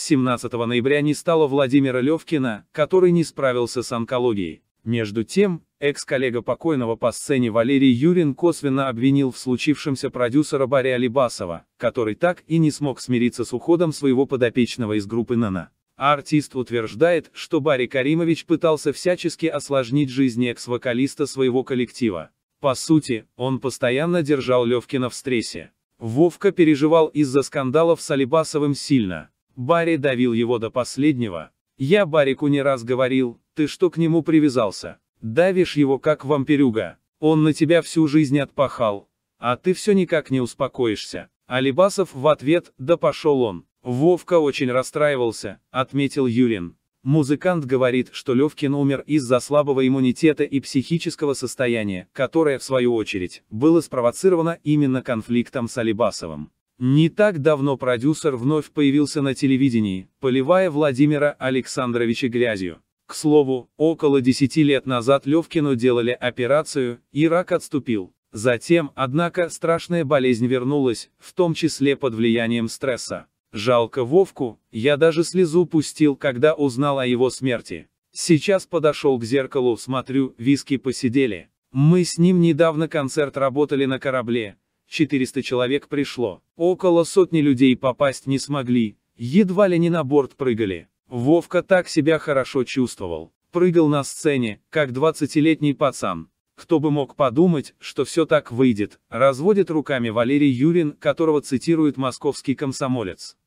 17 ноября не стало Владимира Левкина, который не справился с онкологией. Между тем, экс-коллега покойного по сцене Валерий Юрин косвенно обвинил в случившемся продюсера Барри Алибасова, который так и не смог смириться с уходом своего подопечного из группы «Нана». А артист утверждает, что Барри Каримович пытался всячески осложнить жизнь экс-вокалиста своего коллектива. По сути, он постоянно держал Левкина в стрессе. Вовка переживал из-за скандалов с Алибасовым сильно, Барри давил его до последнего. Я Баррику не раз говорил, ты что к нему привязался? Давишь его как вампирюга. Он на тебя всю жизнь отпахал. А ты все никак не успокоишься. Алибасов в ответ, да пошел он. Вовка очень расстраивался, отметил Юрин. Музыкант говорит, что Левкин умер из-за слабого иммунитета и психического состояния, которое, в свою очередь, было спровоцировано именно конфликтом с Алибасовым. Не так давно продюсер вновь появился на телевидении, поливая Владимира Александровича грязью. К слову, около 10 лет назад Левкину делали операцию, и рак отступил. Затем, однако, страшная болезнь вернулась, в том числе под влиянием стресса. Жалко Вовку, я даже слезу пустил, когда узнал о его смерти. Сейчас подошел к зеркалу, смотрю, виски посидели. Мы с ним недавно концерт работали на корабле, 400 человек пришло, около сотни людей попасть не смогли, едва ли не на борт прыгали. Вовка так себя хорошо чувствовал, прыгал на сцене, как 20-летний пацан. Кто бы мог подумать, что все так выйдет, разводит руками Валерий Юрин, которого цитирует московский комсомолец.